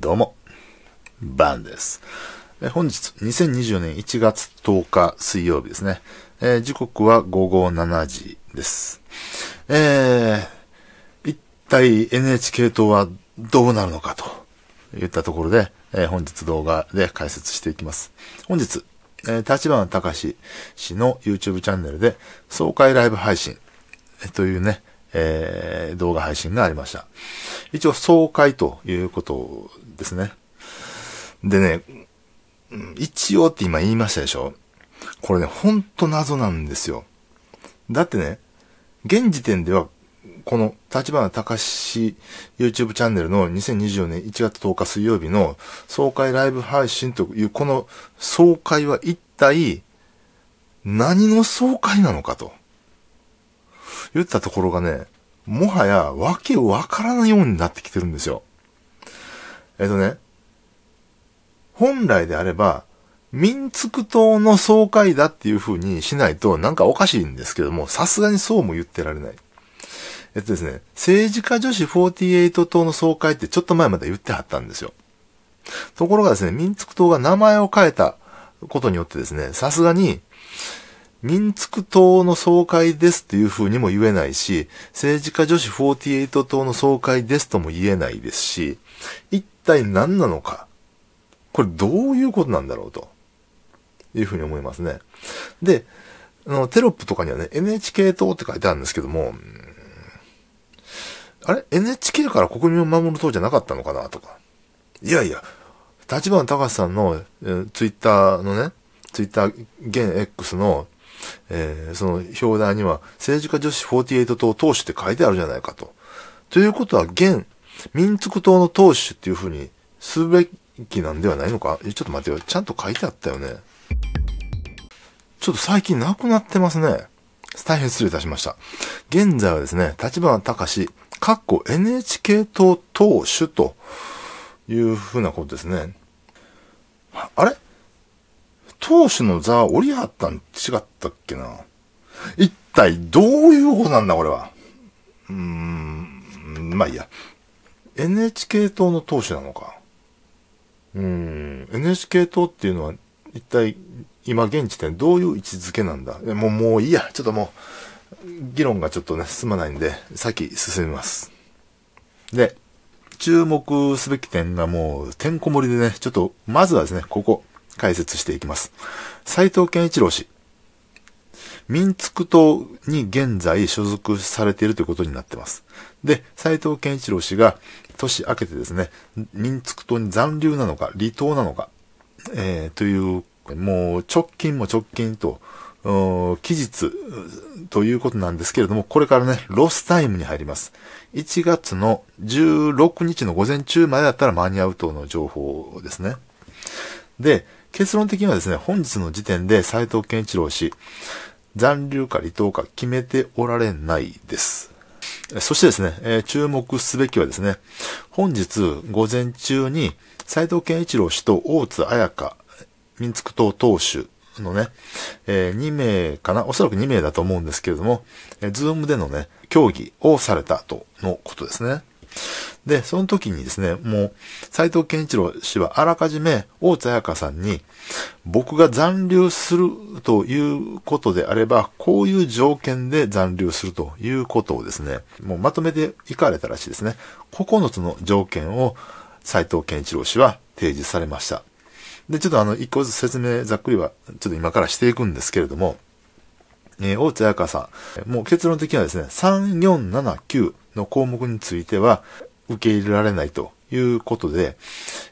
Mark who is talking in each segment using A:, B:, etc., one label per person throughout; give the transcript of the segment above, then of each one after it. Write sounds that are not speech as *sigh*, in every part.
A: どうも、バンです。本日、2 0 2 0年1月10日水曜日ですね。えー、時刻は午後7時です。えー、一体 NHK 党はどうなるのかといったところで、えー、本日動画で解説していきます。本日、えー、立花隆氏の YouTube チャンネルで、総会ライブ配信というね、えー、動画配信がありました。一応、総会ということですね。でね、一応って今言いましたでしょこれね、ほんと謎なんですよ。だってね、現時点では、この、立花隆史 YouTube チャンネルの2024年1月10日水曜日の総会ライブ配信という、この総会は一体、何の総会なのかと。言ったところがね、もはやわけわからないようになってきてるんですよ。えっとね、本来であれば、民族党の総会だっていう風にしないとなんかおかしいんですけども、さすがにそうも言ってられない。えっとですね、政治家女子48党の総会ってちょっと前まで言ってはったんですよ。ところがですね、民族党が名前を変えたことによってですね、さすがに、民族党の総会ですっていう風にも言えないし、政治家女子48党の総会ですとも言えないですし、一体何なのか。これどういうことなんだろうと。いう風に思いますね。で、あの、テロップとかにはね、NHK 党って書いてあるんですけども、あれ ?NHK から国民を守る党じゃなかったのかなとか。いやいや、立花隆さんの、えー、ツイッターのね、ツイッター現 X のえー、その表題には政治家女子48党党首って書いてあるじゃないかと。ということは現民族党の党首っていうふうにすべきなんではないのかちょっと待ってよ。ちゃんと書いてあったよね。ちょっと最近なくなってますね。大変失礼いたしました。現在はですね、立花隆、かっこ NHK 党党首というふうなことですね。あれ投手の座、折り合ったん違ったっけな。一体どういうことなんだ、これは。うーん、まあいいや。NHK 党の党首なのか。うん、NHK 党っていうのは一体今現時点どういう位置づけなんだもう、もういいや。ちょっともう、議論がちょっとね、進まないんで、先進みます。で、注目すべき点がもう、てんこ盛りでね、ちょっと、まずはですね、ここ。解説していきます。斎藤健一郎氏。民族党に現在所属されているということになってます。で、斎藤健一郎氏が年明けてですね、民族党に残留なのか、離党なのか、えー、という、もう直近も直近と、期日ということなんですけれども、これからね、ロスタイムに入ります。1月の16日の午前中までだったら間に合うとの情報ですね。で、結論的にはですね、本日の時点で斎藤健一郎氏、残留か離党か決めておられないです。そしてですね、えー、注目すべきはですね、本日午前中に斎藤健一郎氏と大津彩香、民族党党首のね、えー、2名かな、おそらく2名だと思うんですけれども、えー、ズームでのね、協議をされたとのことですね。で、その時にですね、もう、斎藤健一郎氏はあらかじめ、大津彩香さんに、僕が残留するということであれば、こういう条件で残留するということをですね、もうまとめていかれたらしいですね。9つの条件を斎藤健一郎氏は提示されました。で、ちょっとあの、一個ずつ説明ざっくりは、ちょっと今からしていくんですけれども、えー、大津彩香さん、もう結論的にはですね、3、4、7、9、の項目については受け入れられないということで、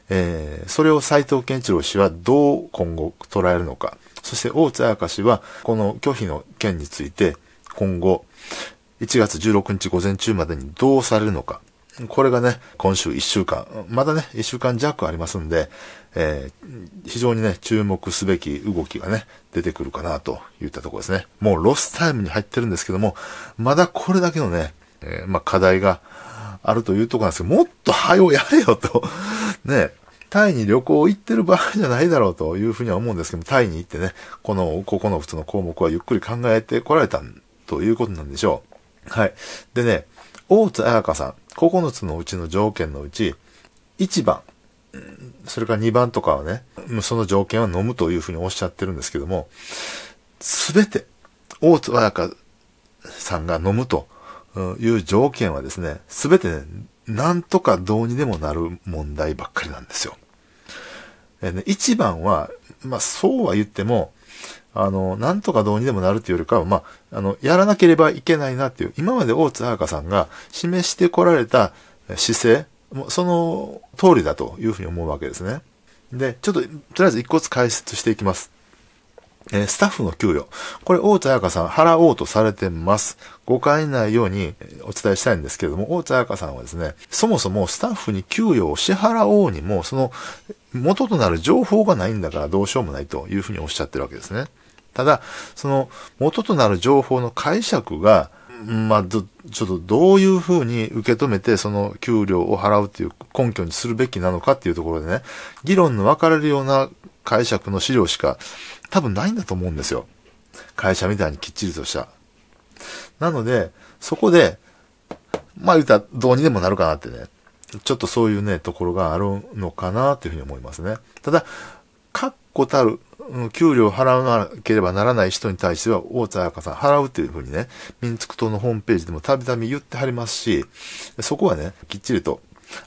A: えー、それを斉藤健一郎氏はどう今後捉えるのか、そして大津彩香氏はこの拒否の件について今後1月16日午前中までにどうされるのか、これがね、今週1週間、まだね、1週間弱ありますんで、えー、非常にね、注目すべき動きがね、出てくるかなといったところですね。もうロスタイムに入ってるんですけども、まだこれだけのね、えー、まあ、課題があるというとこなんですけど、もっと早うやれよと *laughs* ね、タイに旅行行ってる場合じゃないだろうというふうには思うんですけど、タイに行ってね、この9つの項目はゆっくり考えてこられたということなんでしょう。はい。でね、大津彩香さん、9つのうちの条件のうち、1番、それから2番とかはね、その条件は飲むというふうにおっしゃってるんですけども、すべて、大津彩香さんが飲むという条件はですね、すべて、ね、なんとかどうにでもなる問題ばっかりなんですよ。えね、一番は、まあ、そうは言っても、あの、なんとかどうにでもなるというよりかは、まあ、あの、やらなければいけないなっていう、今まで大津彩香さんが示してこられた姿勢、その通りだというふうに思うわけですね。で、ちょっと、とりあえず一個ずつ解説していきます。えー、スタッフの給与。これ、大津彩香さん払おうとされてます。誤解ないようにお伝えしたいんですけれども、大津彩香さんはですね、そもそもスタッフに給与を支払おうにも、その元となる情報がないんだからどうしようもないというふうにおっしゃってるわけですね。ただ、その元となる情報の解釈が、まあ、ちょっとどういうふうに受け止めてその給料を払うっていう根拠にするべきなのかっていうところでね、議論の分かれるような解釈の資料しか多分ないんだと思うんですよ。会社みたいにきっちりとした。なので、そこで、まあ言うたらどうにでもなるかなってね、ちょっとそういうね、ところがあるのかなというふうに思いますね。ただ、確固たる、給料を払わなければならない人に対しては、大津彩香さん払うというふうにね、民族党のホームページでもたびたび言ってはりますし、そこはね、きっちりと、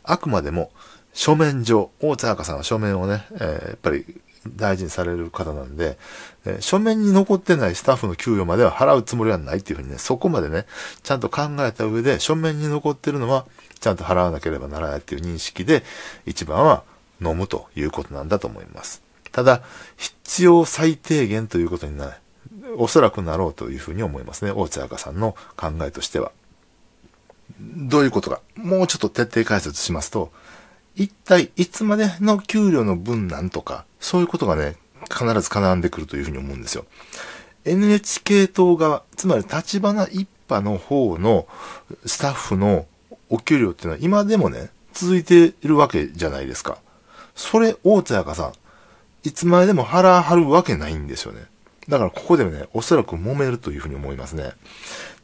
A: あくまでも、書面上、大津彩香さんは書面をね、えー、やっぱり大事にされる方なんで、え書面に残ってないスタッフの給与までは払うつもりはないっていうふうにね、そこまでね、ちゃんと考えた上で、書面に残ってるのは、ちゃんと払わなければならないっていう認識で、一番は飲むということなんだと思います。ただ、必要最低限ということになる。おそらくなろうというふうに思いますね。大津赤さんの考えとしては。どういうことか。もうちょっと徹底解説しますと、一体いつまでの給料の分なんとか、そういうことがね、必ず絡んでくるというふうに思うんですよ。NHK 党側、つまり立花一派の方のスタッフのお給料っていうのは今でもね、続いているわけじゃないですか。それ、大津かさん、いつまででも腹張るわけないんですよね。だからここでね、おそらく揉めるというふうに思いますね。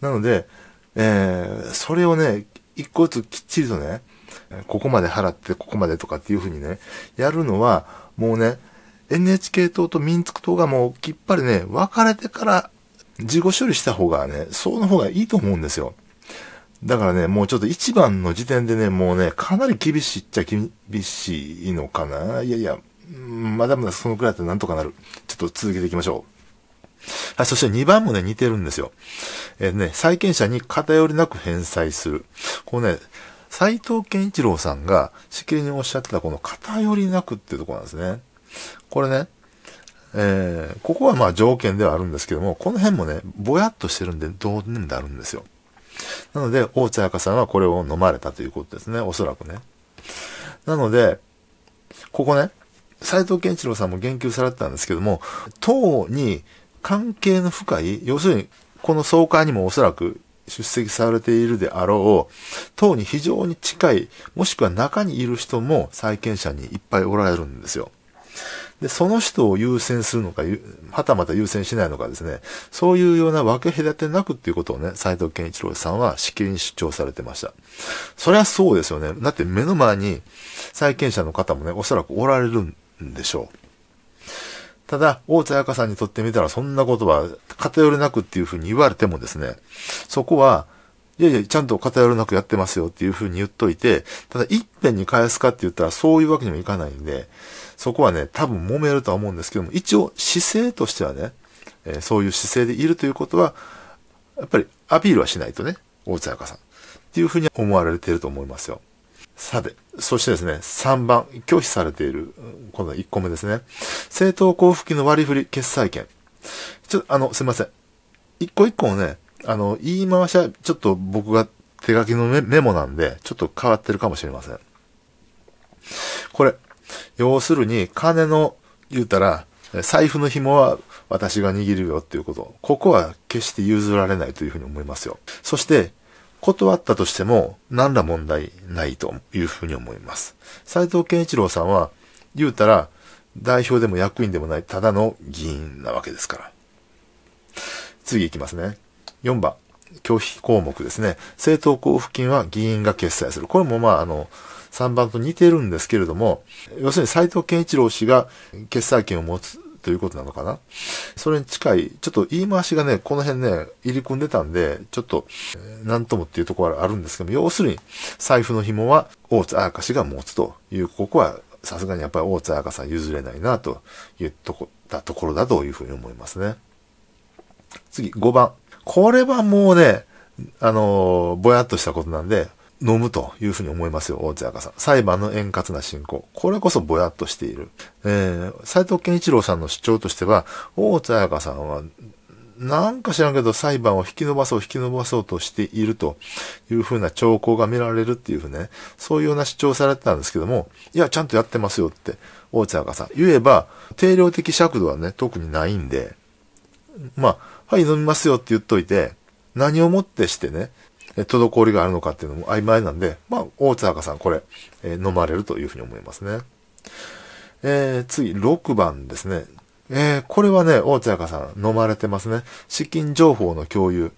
A: なので、えー、それをね、一個ずつきっちりとね、ここまで払ってここまでとかっていうふうにね、やるのは、もうね、NHK 党と民族党がもうきっぱりね、分かれてから事後処理した方がね、その方がいいと思うんですよ。だからね、もうちょっと一番の時点でね、もうね、かなり厳しいっちゃ厳しいのかな。いやいや、まだまだそのくらいだったらなんとかなる。ちょっと続けていきましょう。はい、そして2番もね、似てるんですよ。えー、ね、債権者に偏りなく返済する。こうね、斎藤健一郎さんがしきりにおっしゃってたこの偏りなくっていうとこなんですね。これね、えー、ここはまあ条件ではあるんですけども、この辺もね、ぼやっとしてるんでどうにもなるんですよ。なので、大津彩香さんはこれを飲まれたということですね、おそらくね。なので、ここね、斎藤健一郎さんも言及されてたんですけども、党に関係の深い、要するに、この総会にもおそらく出席されているであろう、党に非常に近い、もしくは中にいる人も債権者にいっぱいおられるんですよ。で、その人を優先するのか、はたまた優先しないのかですね、そういうような分け隔てなくっていうことをね、斎藤健一郎さんはしきりに主張されてました。そりゃそうですよね。だって目の前に債権者の方もね、おそらくおられるんでしょう。ただ、大津彩香さんにとってみたらそんなことは偏れなくっていうふうに言われてもですね、そこは、いやいや、ちゃんと偏れなくやってますよっていうふうに言っといて、ただ一遍に返すかって言ったらそういうわけにもいかないんで、そこはね、多分揉めるとは思うんですけども、一応姿勢としてはね、えー、そういう姿勢でいるということは、やっぱりアピールはしないとね、大津彩香さん。っていうふうに思われてると思いますよ。さて、そしてですね、3番、拒否されている、この1個目ですね。政党交付金の割り振り決済権。ちょっと、あの、すいません。1個1個をね、あの、言い回しは、ちょっと僕が手書きのメモなんで、ちょっと変わってるかもしれません。これ、要するに、金の、言うたら、財布の紐は私が握るよっていうこと。ここは決して譲られないというふうに思いますよ。そして、断ったとしても何ら問題ないというふうに思います。斎藤健一郎さんは言うたら代表でも役員でもないただの議員なわけですから。次行きますね。4番。拒否項目ですね。政党交付金は議員が決済する。これもまあ、あの、3番と似てるんですけれども、要するに斎藤健一郎氏が決裁権を持つということなのかなそれに近い、ちょっと言い回しがね、この辺ね、入り組んでたんで、ちょっと、なんともっていうところはあるんですけども、要するに、財布の紐は大津彩香氏が持つという、ここはさすがにやっぱり大津彩香さん譲れないなというとこ、だところだというふうに思いますね。次、5番。これはもうね、あのー、ぼやっとしたことなんで、飲むというふうに思いますよ、大津赤さん。裁判の円滑な進行。これこそぼやっとしている。えー、斎藤健一郎さんの主張としては、大津赤さんは、なんか知らんけど裁判を引き伸ばそう、引き伸ばそうとしているというふうな兆候が見られるっていうふうね、そういうような主張されてたんですけども、いや、ちゃんとやってますよって、大津赤さん。言えば、定量的尺度はね、特にないんで、まあ、はい、飲みますよって言っといて、何をもってしてね、滞りがあるのかっていうのも曖昧なんで、まあ、大津坂さんこれ、え飲まれるというふうに思いますね。えー、次、6番ですね。えー、これはね、大津坂さん飲まれてますね。資金情報の共有。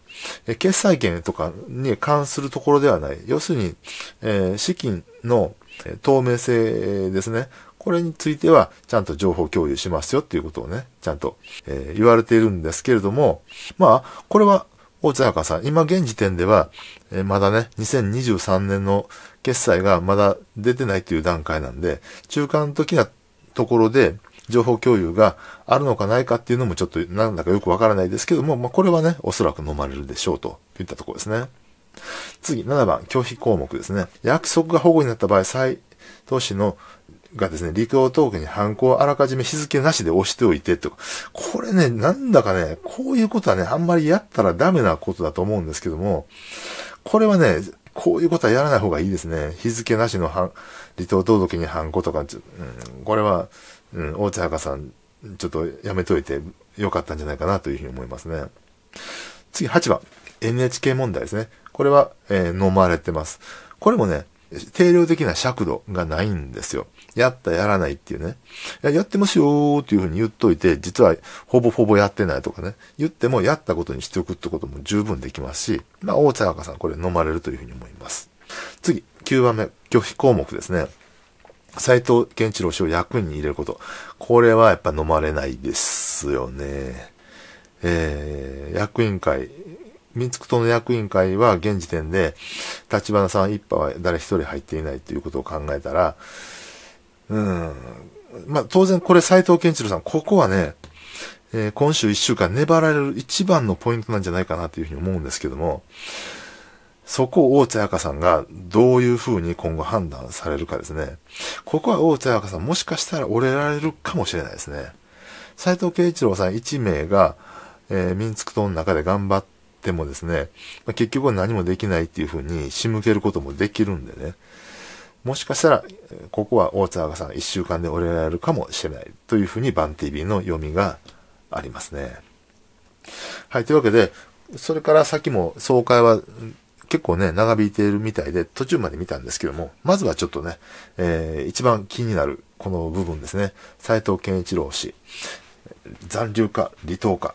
A: えー、決済権とかに関するところではない。要するに、え資金の透明性ですね。これについては、ちゃんと情報共有しますよっていうことをね、ちゃんと、え言われているんですけれども、まあ、これは大津坂さん、今現時点では、えまだね、2023年の決済がまだ出てないという段階なんで、中間的なところで情報共有があるのかないかっていうのもちょっとなんだかよくわからないですけども、まあ、これはね、おそらく飲まれるでしょうといったところですね。次、7番、拒否項目ですね。約束が保護になった場合、再投資のがですね、離島トークに犯行をあらかじめ日付なしで押しておいてとか、これね、なんだかね、こういうことはね、あんまりやったらダメなことだと思うんですけども、これはね、こういうことはやらない方がいいですね。日付なしの犯、離島届に犯行とか、うん、これは、うん、大津博さん、ちょっとやめといてよかったんじゃないかなというふうに思いますね。次、8番。NHK 問題ですね。これは、えー、飲まれてます。これもね、定量的な尺度がないんですよ。やった、やらないっていうね。ややってますよーっていうふうに言っといて、実はほぼほぼやってないとかね。言ってもやったことにしておくってことも十分できますし、まあ、大茶赤さんこれ飲まれるというふうに思います。次、9番目、拒否項目ですね。斎藤健一郎氏を役に入れること。これはやっぱ飲まれないですよね。えー、役員会民族党の役員会は現時点で、立花さん一派は誰一人入っていないということを考えたら、うん、まあ当然これ斎藤健一郎さん、ここはね、えー、今週一週間粘られる一番のポイントなんじゃないかなというふうに思うんですけども、そこを大津彩香さんがどういうふうに今後判断されるかですね。ここは大津彩香さんもしかしたら折れられるかもしれないですね。斎藤健一郎さん1名が、えー、民族党の中で頑張っててもですね、まあ、結局は何もできないっていうふうに仕向けることもできるんでね、もしかしたら、ここは大津さん一週間で折れられるかもしれないというふうにバン TV の読みがありますね。はい、というわけで、それから先も総会は結構ね、長引いているみたいで、途中まで見たんですけども、まずはちょっとね、えー、一番気になるこの部分ですね。斎藤健一郎氏、残留か離党か